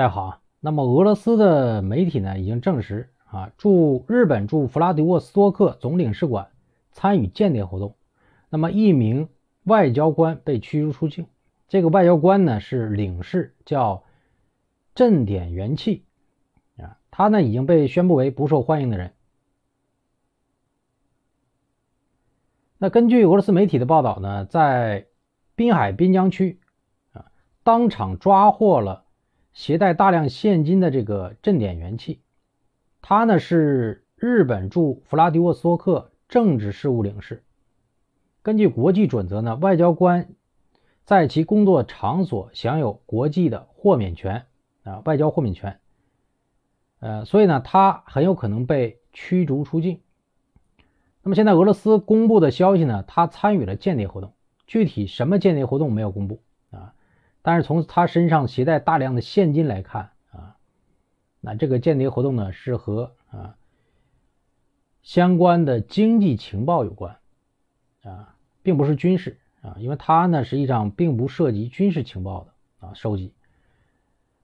大家好啊，那么俄罗斯的媒体呢已经证实啊，驻日本驻弗拉迪沃斯托克总领事馆参与间谍活动，那么一名外交官被驱逐出境。这个外交官呢是领事，叫镇典元气啊，他呢已经被宣布为不受欢迎的人。那根据俄罗斯媒体的报道呢，在滨海边疆区啊，当场抓获了。携带大量现金的这个镇点元气，他呢是日本驻弗拉迪沃索克政治事务领事。根据国际准则呢，外交官在其工作场所享有国际的豁免权啊，外交豁免权。呃，所以呢，他很有可能被驱逐出境。那么现在俄罗斯公布的消息呢，他参与了间谍活动，具体什么间谍活动没有公布。但是从他身上携带大量的现金来看啊，那这个间谍活动呢是和啊相关的经济情报有关啊，并不是军事啊，因为他呢实际上并不涉及军事情报的啊收集。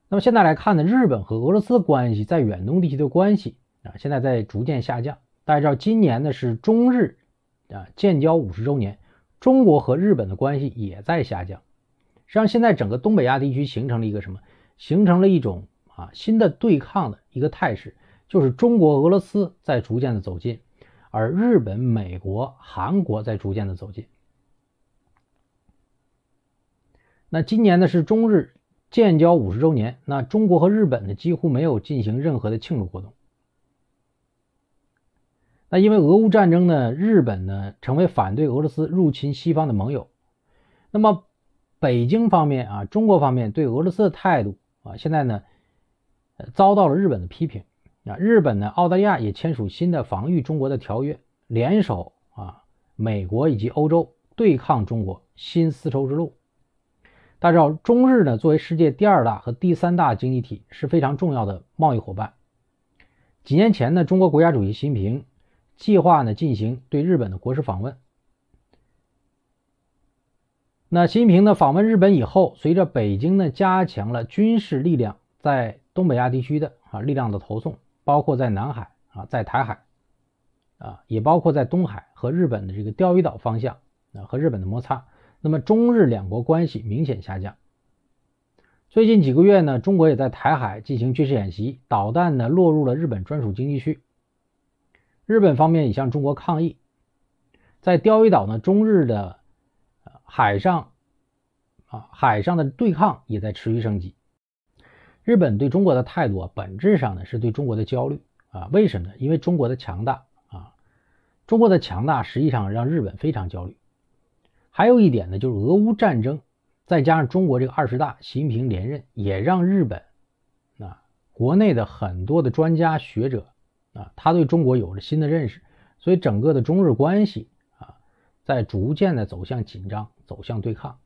那么现在来看呢，日本和俄罗斯关系在远东地区的关系啊，现在在逐渐下降。大家知道今年呢是中日啊建交五十周年，中国和日本的关系也在下降。实际上，现在整个东北亚地区形成了一个什么？形成了一种啊新的对抗的一个态势，就是中国、俄罗斯在逐渐的走近，而日本、美国、韩国在逐渐的走近。那今年呢是中日建交五十周年，那中国和日本呢几乎没有进行任何的庆祝活动。那因为俄乌战争呢，日本呢成为反对俄罗斯入侵西方的盟友，那么。北京方面啊，中国方面对俄罗斯的态度啊，现在呢，遭到了日本的批评。啊，日本呢，澳大利亚也签署新的防御中国的条约，联手啊，美国以及欧洲对抗中国新丝绸之路。大家知道，中日呢作为世界第二大和第三大经济体是非常重要的贸易伙伴。几年前呢，中国国家主席习近平计划呢进行对日本的国事访问。那习近平呢访问日本以后，随着北京呢加强了军事力量在东北亚地区的啊力量的投送，包括在南海啊、在台海，啊也包括在东海和日本的这个钓鱼岛方向啊和日本的摩擦，那么中日两国关系明显下降。最近几个月呢，中国也在台海进行军事演习，导弹呢落入了日本专属经济区，日本方面也向中国抗议。在钓鱼岛呢，中日的。海上，啊，海上的对抗也在持续升级。日本对中国的态度啊，本质上呢是对中国的焦虑啊。为什么？呢？因为中国的强大啊，中国的强大实际上让日本非常焦虑。还有一点呢，就是俄乌战争，再加上中国这个二十大习近平连任，也让日本啊国内的很多的专家学者啊，他对中国有了新的认识。所以整个的中日关系。在逐渐的走向紧张，走向对抗。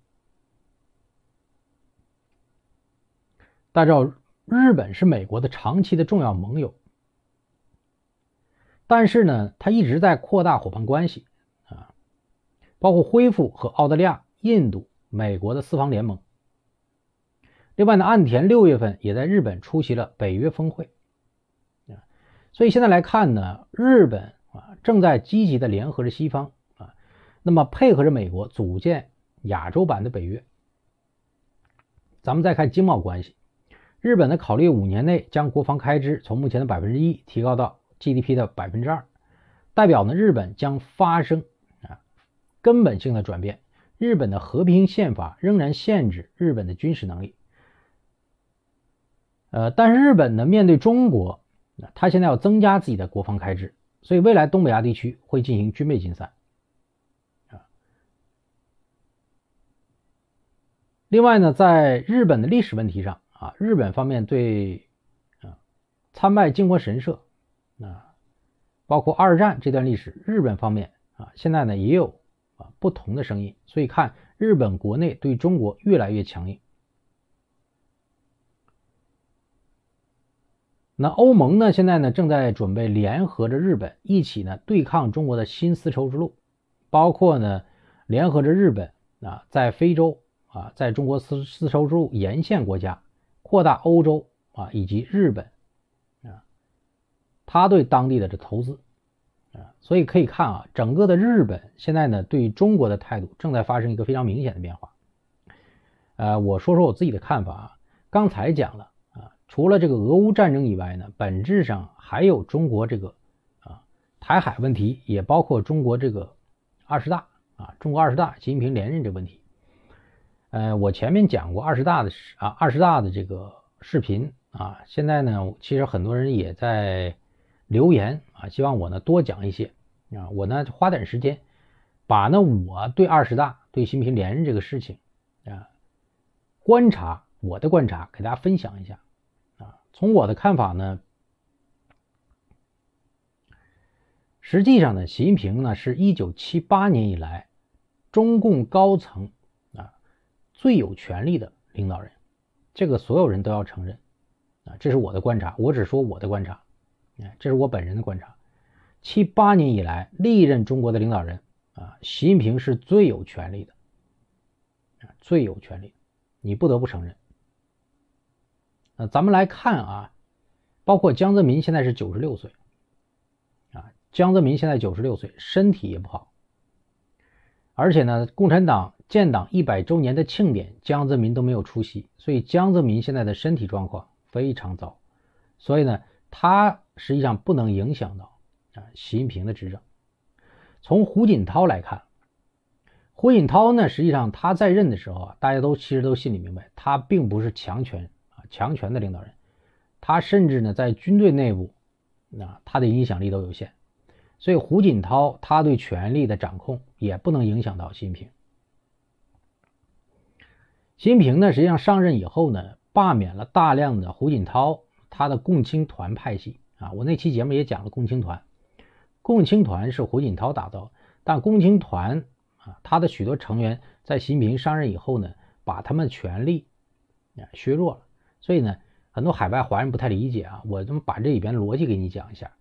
大家知道，日本是美国的长期的重要盟友，但是呢，他一直在扩大伙伴关系啊，包括恢复和澳大利亚、印度、美国的四方联盟。另外呢，岸田六月份也在日本出席了北约峰会所以现在来看呢，日本啊正在积极的联合着西方。那么配合着美国组建亚洲版的北约，咱们再看经贸关系。日本呢考虑五年内将国防开支从目前的百分之一提高到 GDP 的百分之二，代表呢日本将发生啊根本性的转变。日本的和平宪法仍然限制日本的军事能力，呃，但是日本呢面对中国，它他现在要增加自己的国防开支，所以未来东北亚地区会进行军备竞赛。另外呢，在日本的历史问题上啊，日本方面对啊参拜靖国神社啊，包括二战这段历史，日本方面啊现在呢也有啊不同的声音，所以看日本国内对中国越来越强硬。那欧盟呢现在呢正在准备联合着日本一起呢对抗中国的新丝绸之路，包括呢联合着日本啊在非洲。啊，在中国丝丝绸之路沿线国家扩大欧洲啊以及日本啊，他对当地的这投资啊，所以可以看啊，整个的日本现在呢对中国的态度正在发生一个非常明显的变化。呃，我说说我自己的看法啊，刚才讲了啊，除了这个俄乌战争以外呢，本质上还有中国这个啊台海问题，也包括中国这个二十大啊，中国二十大习近平连任这问题。呃，我前面讲过二十大的啊，二十大的这个视频啊，现在呢，其实很多人也在留言啊，希望我呢多讲一些啊，我呢花点时间，把呢我对二十大、对习近平连任这个事情啊，观察我的观察给大家分享一下啊。从我的看法呢，实际上呢，习近平呢是一九七八年以来中共高层。最有权力的领导人，这个所有人都要承认啊，这是我的观察，我只说我的观察，哎，这是我本人的观察。七八年以来，历任中国的领导人啊，习近平是最有权力的，啊，最有权力，你不得不承认。那咱们来看啊，包括江泽民现在是九十六岁，啊，江泽民现在九十六岁，身体也不好。而且呢，共产党建党一百周年的庆典，江泽民都没有出席，所以江泽民现在的身体状况非常糟，所以呢，他实际上不能影响到啊习近平的执政。从胡锦涛来看，胡锦涛呢，实际上他在任的时候啊，大家都其实都心里明白，他并不是强权啊强权的领导人，他甚至呢在军队内部，那他的影响力都有限，所以胡锦涛他对权力的掌控。也不能影响到习近平。习近平呢，实际上上任以后呢，罢免了大量的胡锦涛他的共青团派系啊。我那期节目也讲了共青团，共青团是胡锦涛打造，但共青团啊，他的许多成员在习近平上任以后呢，把他们权力啊削弱了。所以呢，很多海外华人不太理解啊。我这么把这里边逻辑给你讲一下。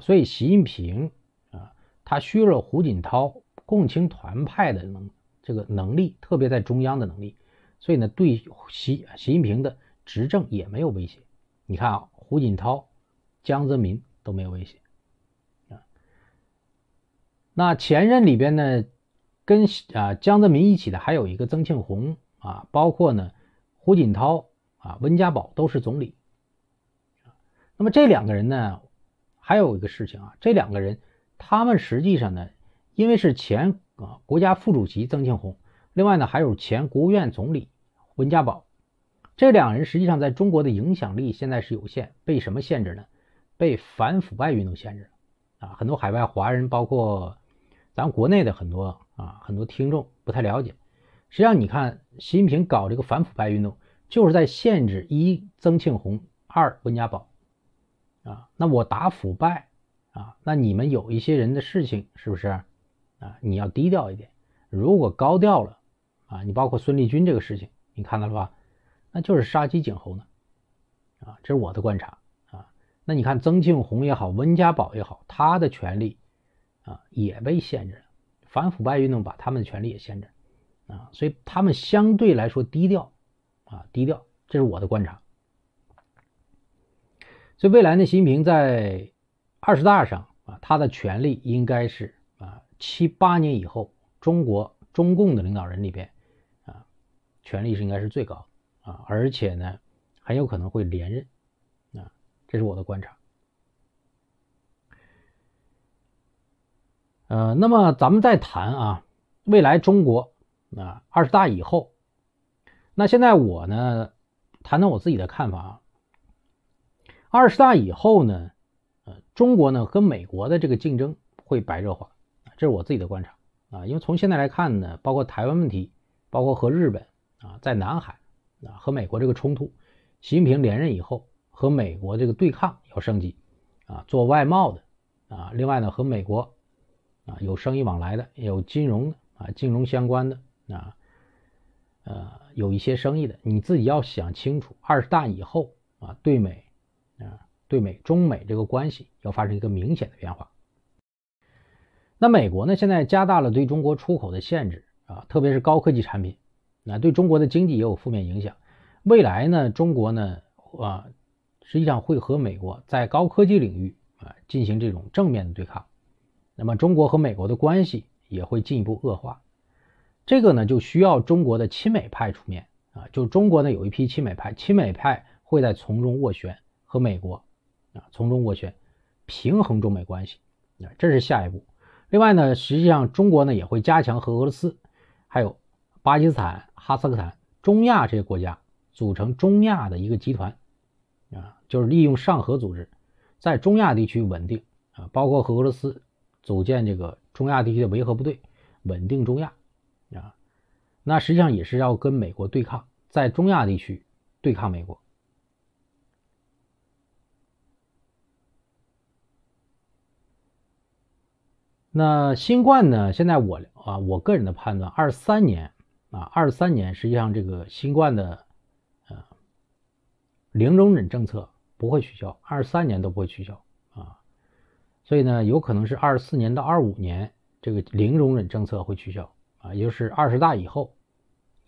所以习近平啊，他削弱胡锦涛。共青团派的能这个能力，特别在中央的能力，所以呢，对习习近平的执政也没有威胁。你看啊，胡锦涛、江泽民都没有威胁啊。那前任里边呢，跟啊江泽民一起的还有一个曾庆红啊，包括呢胡锦涛啊、温家宝都是总理。那么这两个人呢，还有一个事情啊，这两个人他们实际上呢。因为是前啊国家副主席曾庆红，另外呢还有前国务院总理温家宝，这两人实际上在中国的影响力现在是有限，被什么限制呢？被反腐败运动限制。啊，很多海外华人，包括咱国内的很多啊很多听众不太了解。实际上，你看习近平搞这个反腐败运动，就是在限制一曾庆红，二温家宝。啊，那我打腐败啊，那你们有一些人的事情是不是？啊，你要低调一点。如果高调了，啊，你包括孙立军这个事情，你看到了吧？那就是杀鸡儆猴呢，啊，这是我的观察啊。那你看曾庆红也好，温家宝也好，他的权利啊也被限制了。反腐败运动把他们的权利也限制，啊，所以他们相对来说低调，啊，低调，这是我的观察。所以未来呢，习近平在二十大上啊，他的权力应该是。七八年以后，中国中共的领导人里边，啊，权力是应该是最高啊，而且呢，很有可能会连任，啊，这是我的观察。呃，那么咱们再谈啊，未来中国啊，二十大以后，那现在我呢，谈谈我自己的看法啊。二十大以后呢，呃，中国呢跟美国的这个竞争会白热化。这是我自己的观察啊，因为从现在来看呢，包括台湾问题，包括和日本啊，在南海啊和美国这个冲突，习近平连任以后和美国这个对抗要升级啊，做外贸的啊，另外呢和美国啊有生意往来的，有金融啊金融相关的啊，呃有一些生意的，你自己要想清楚，二十大以后啊对美啊对美中美这个关系要发生一个明显的变化。那美国呢？现在加大了对中国出口的限制啊，特别是高科技产品，那对中国的经济也有负面影响。未来呢，中国呢啊，实际上会和美国在高科技领域啊进行这种正面的对抗。那么，中国和美国的关系也会进一步恶化。这个呢，就需要中国的亲美派出面啊。就中国呢，有一批亲美派，亲美派会在从中斡旋和美国啊从中斡旋，平衡中美关系啊。这是下一步。另外呢，实际上中国呢也会加强和俄罗斯、还有巴基斯坦、哈萨克斯坦、中亚这些国家组成中亚的一个集团，啊，就是利用上合组织在中亚地区稳定，啊，包括和俄罗斯组建这个中亚地区的维和部队，稳定中亚，啊，那实际上也是要跟美国对抗，在中亚地区对抗美国。那新冠呢？现在我啊，我个人的判断，二三年啊，二三年实际上这个新冠的啊零容忍政策不会取消，二三年都不会取消啊。所以呢，有可能是二四年到二五年这个零容忍政策会取消啊，也就是二十大以后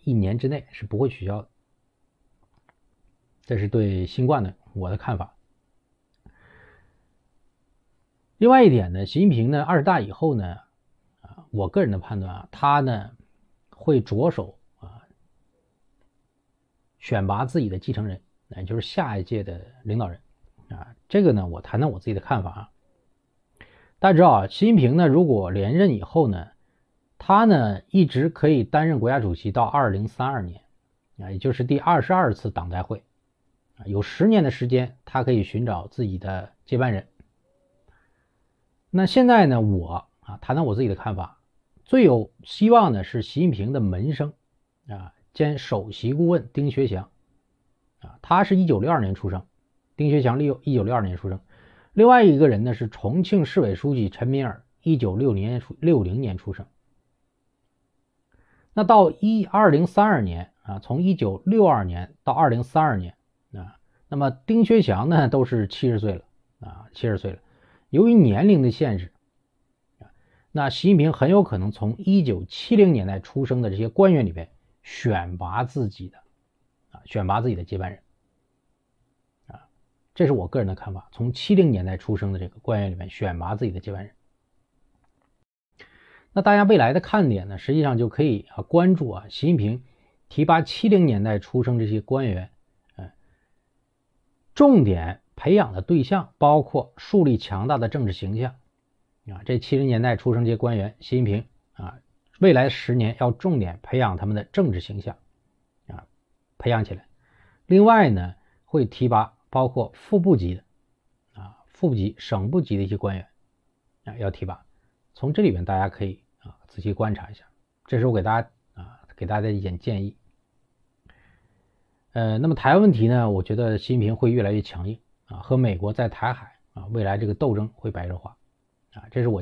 一年之内是不会取消。这是对新冠的我的看法。另外一点呢，习近平呢二十大以后呢，啊，我个人的判断啊，他呢会着手啊选拔自己的继承人，也就是下一届的领导人啊。这个呢，我谈谈我自己的看法啊。大家知道啊，习近平呢如果连任以后呢，他呢一直可以担任国家主席到二零三二年啊，也就是第二十二次党代会啊，有十年的时间，他可以寻找自己的接班人。那现在呢？我啊谈谈我自己的看法，最有希望的是习近平的门生，啊兼首席顾问丁学祥啊他是一九六二年出生。丁学祥六一九六二年出生。另外一个人呢是重庆市委书记陈敏尔，一九六年出六零年出生。那到一二零三二年啊，从一九六二年到二零三二年啊，那么丁学祥呢都是七十岁了啊，七十岁了。由于年龄的限制，啊，那习近平很有可能从一九七零年代出生的这些官员里面选拔自己的，啊，选拔自己的接班人。啊，这是我个人的看法。从七零年代出生的这个官员里面选拔自己的接班人。那大家未来的看点呢，实际上就可以啊关注啊习近平提拔七零年代出生这些官员，哎，重点。培养的对象包括树立强大的政治形象啊，这七十年代出生这些官员习近平啊，未来十年要重点培养他们的政治形象啊，培养起来。另外呢，会提拔包括副部级的啊，副部级、省部级的一些官员啊，要提拔。从这里面大家可以啊仔细观察一下，这是我给大家啊给大家的一点建议。呃，那么台湾问题呢，我觉得习近平会越来越强硬。啊，和美国在台海啊，未来这个斗争会白热化啊，这是我。